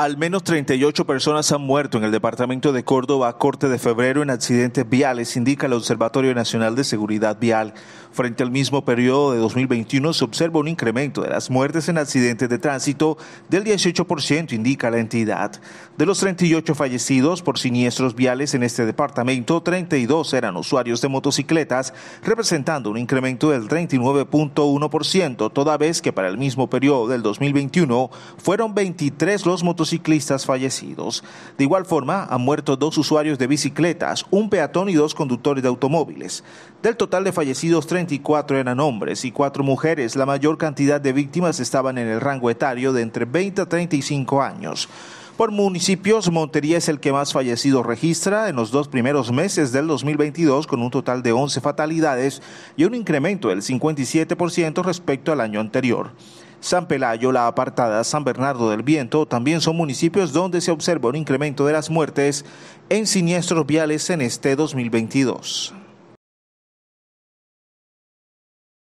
Al menos 38 personas han muerto en el departamento de Córdoba a corte de febrero en accidentes viales, indica el Observatorio Nacional de Seguridad Vial. Frente al mismo periodo de 2021 se observa un incremento de las muertes en accidentes de tránsito del 18%, indica la entidad. De los 38 fallecidos por siniestros viales en este departamento, 32 eran usuarios de motocicletas, representando un incremento del 39.1%, toda vez que para el mismo periodo del 2021 fueron 23 los motocicletas ciclistas fallecidos. De igual forma, han muerto dos usuarios de bicicletas, un peatón y dos conductores de automóviles. Del total de fallecidos, 34 eran hombres y 4 mujeres. La mayor cantidad de víctimas estaban en el rango etario de entre 20 a 35 años. Por municipios, Montería es el que más fallecidos registra en los dos primeros meses del 2022 con un total de 11 fatalidades y un incremento del 57% respecto al año anterior. San Pelayo, La Apartada, San Bernardo del Viento también son municipios donde se observa un incremento de las muertes en siniestros viales en este 2022.